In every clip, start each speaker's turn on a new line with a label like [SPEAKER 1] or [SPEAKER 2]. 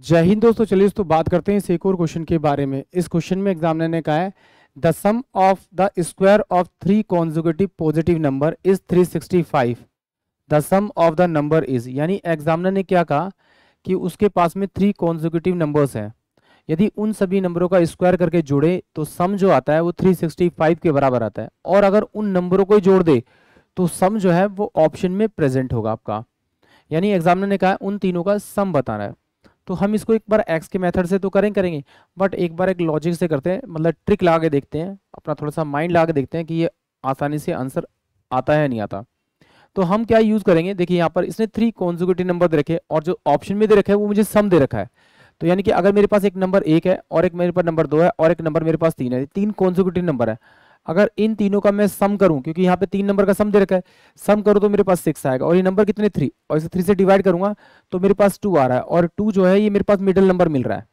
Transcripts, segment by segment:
[SPEAKER 1] जय हिंद दोस्तों चलिए दोस्तों बात करते हैं इस एक और क्वेश्चन के बारे में इस क्वेश्चन में एग्जामिनर ने कहा है the sum of the square of three conjugative positive number is 365 the sum of the number is यानी एग्जामिनर ने क्या कहा कि उसके पास में थ्री कॉन्जुगेटिव नंबर्स हैं यदि उन सभी नंबरों का स्क्वायर करके जोड़े तो सम जो आता है वो 365 के बराबर आता है और अगर उन नंबरों को जोड़ दे तो सम जो है वो ऑप्शन में प्रेजेंट होगा आपका यानी एग्जामिनर ने कहा उन तीनों का सम बताना है तो हम इसको एक बार एक्स के मेथड से तो करें करेंगे बट एक बार एक लॉजिक से करते हैं मतलब ट्रिक ला के देखते हैं अपना थोड़ा सा माइंड ला के देखते हैं कि ये आसानी से आंसर आता है नहीं आता तो हम क्या यूज़ करेंगे देखिए यहाँ पर इसने थ्री कॉन्जिक्यूटिव नंबर दे रखे और जो ऑप्शन में दे रखा है वो मुझे सम दे रखा है तो यानी कि अगर मेरे पास एक नंबर एक है और एक मेरे पास नंबर दो है और एक नंबर मेरे पास तीन है तीन कॉन्जिक्यूटिव नंबर है अगर इन तीनों का मैं सम करूं क्योंकि यहाँ पे तीन नंबर का सम दे रखा है सम करूँ तो मेरे पास सिक्स आएगा और ये नंबर कितने थ्री और इसे थ्री से डिवाइड करूंगा तो मेरे पास टू आ रहा है और टू जो है ये मेरे पास मिडिल नंबर मिल रहा है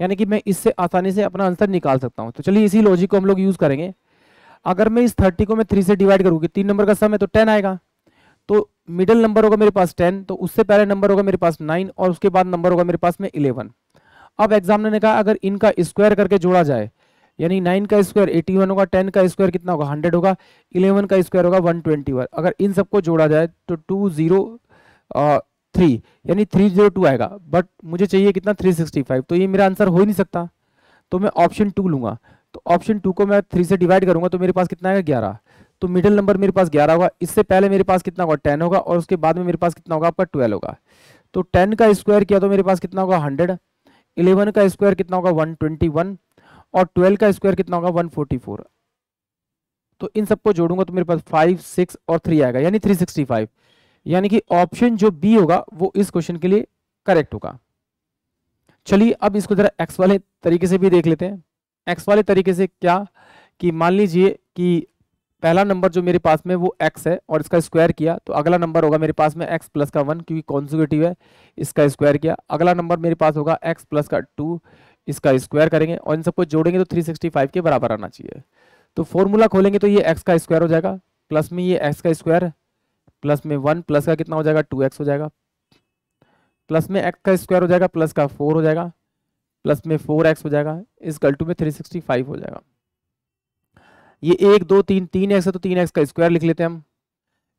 [SPEAKER 1] यानी कि मैं इससे आसानी से अपना आंसर निकाल सकता हूँ तो चलिए इसी लॉजिक को हम लोग यूज़ करेंगे अगर मैं इस थर्टी को मैं थ्री से डिवाइड करूँगी तीन नंबर का सम है तो टेन आएगा तो मिडिल नंबर होगा मेरे पास टेन तो उससे पहले नंबर होगा मेरे पास नाइन और उसके बाद नंबर होगा मेरे पास में इलेवन अब एग्जाम ने कहा अगर इनका स्क्वायर करके जोड़ा जाए यानी नाइन का स्क्वायर एटी वन होगा टेन का स्क्वायर कितना होगा हंड्रेड होगा इलेवन का स्क्वायर होगा वन ट्वेंटी वन अगर इन सबको जोड़ा जाए तो टू जीरो थ्री यानी थ्री जीरो टू आएगा बट मुझे चाहिए कितना थ्री सिक्सटी फाइव तो ये मेरा आंसर हो ही नहीं सकता तो मैं ऑप्शन टू लूँगा तो ऑप्शन टू को मैं थ्री से डिवाइड करूँगा तो मेरे पास कितना आएगा ग्यारह तो मिडिल नंबर मेरे पास ग्यारह होगा इससे पहले मेरे पास कितना होगा टेन होगा और उसके बाद में मेरे पास कितना होगा आपका ट्वेल्व होगा तो टेन का स्क्वायर किया तो मेरे पास कितना होगा हंड्रेड इलेवन का स्क्वायर कितना होगा वन ट्वेंटी वन और ट्वेल्व का स्क्वायर कितना होगा वन फोर्टी फोर तो इन सबको जोड़ूंगा तो मेरे पास फाइव सिक्स और थ्री आएगा यानी थ्री सिक्सटी फाइव यानी कि ऑप्शन जो बी होगा वो इस क्वेश्चन के लिए करेक्ट होगा चलिए अब इसको जरा एक्स वाले तरीके से भी देख लेते हैं एक्स वाले तरीके से क्या कि मान लीजिए कि पहला नंबर जो मेरे पास में वो x है और इसका स्क्वायर किया तो अगला नंबर होगा मेरे पास में x प्लस का वन क्योंकि कॉन्जुगेटिव है इसका स्क्वायर किया अगला नंबर मेरे पास होगा x प्लस का टू इसका स्क्वायर करेंगे और इन सबको जोड़ेंगे तो 365 के बराबर आना चाहिए तो फॉर्मूला खोलेंगे तो ये एक्स का स्क्वायर हो जाएगा प्लस में ये एक्स का स्क्वायर प्लस में वन प्लस का कितना हो जाएगा टू एक्स हो जाएगा प्लस में एक्स का स्क्वायर हो जाएगा प्लस का फोर हो जाएगा प्लस में फोर एक्स हो जाएगा इस गल्टू में थ्री सिक्सटी फाइव हो जाएगा ये एक दो तीन तीन एक्स है तो तीन एक्स का स्क्वायर लिख लेते हैं हम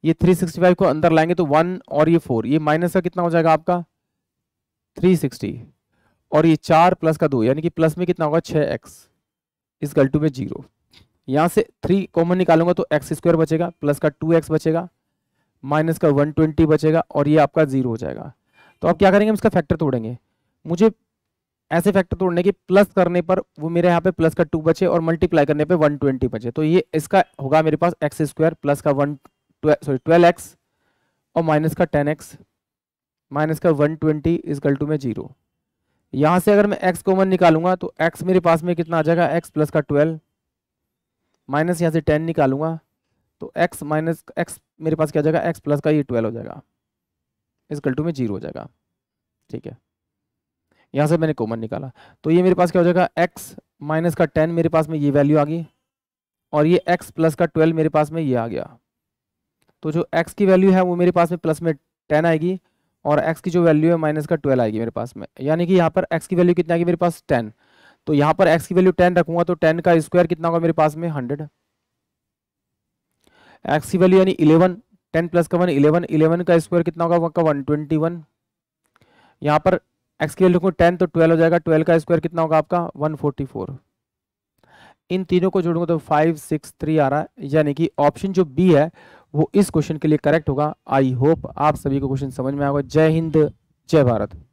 [SPEAKER 1] ये थ्री सिक्सटी फाइव को अंदर लाएंगे तो वन और ये फोर ये माइनस का कितना हो जाएगा आपका थ्री सिक्सटी और ये चार प्लस का दो यानी कि प्लस में कितना होगा छः एक्स इस टू में जीरो यहाँ से थ्री कॉमन निकालूंगा तो एक्स स्क्वायर बचेगा प्लस का टू एक्स बचेगा माइनस का वन ट्वेंटी बचेगा और ये आपका जीरो हो जाएगा तो आप क्या करेंगे हम इसका फैक्टर तोड़ेंगे मुझे ऐसे फैक्टर तोड़ने की प्लस करने पर वो मेरे यहाँ पे प्लस का टू बचे और मल्टीप्लाई करने पर वन ट्वेंटी बचे तो ये इसका होगा मेरे पास एक्स स्क्वायर प्लस का वन सॉरी ट्वेल्व एक्स और माइनस का टेन एक्स माइनस का वन ट्वेंटी इजकल टू में जीरो यहाँ से अगर मैं x कॉमन निकालूंगा तो x मेरे पास में कितना आ जाएगा x प्लस का ट्वेल्व माइनस यहाँ से टेन निकालूंगा तो x माइनस एक्स मेरे पास क्या आ जाएगा x प्लस का ये ट्वेल्व हो जाएगा इस गल्टू में जीरो हो जाएगा ठीक है यहाँ से मैंने कॉमन निकाला तो ये मेरे पास क्या हो जाएगा x माइनस का टेन मेरे पास में ये वैल्यू आ गई और ये x प्लस का ट्वेल्व मेरे पास में ये आ गया तो जो x की वैल्यू है वो मेरे पास में प्लस में टेन आएगी और x की जो वैल्यू है माइनस का ट्वेल्व आएगी मेरे पास में यानी कि यहाँ पर x की वैल्यू कितनी आएगी मेरे पास टेन तो यहाँ पर x की वैल्यू टेन रखूंगा तो टेन का स्क्वायर कितना होगा मेरे पास में हंड्रेड x की वैल्यू यानी इलेवन टेन प्लस का वन इलेवन इलेवन का स्क्वायर कितना होगा वहाँ का वन ट्वेंटी वन यहाँ पर x की वैल्यू को टेन तो ट्वेल्व हो जाएगा ट्वेल्व का स्क्वायर कितना होगा आपका वन फोर्टी फोर इन तीनों को जोड़ूंगा तो फाइव सिक्स थ्री आ रहा है यानी कि ऑप्शन जो बी है वो इस क्वेश्चन के लिए करेक्ट होगा आई होप आप सभी को क्वेश्चन समझ में आएगा जय हिंद जय भारत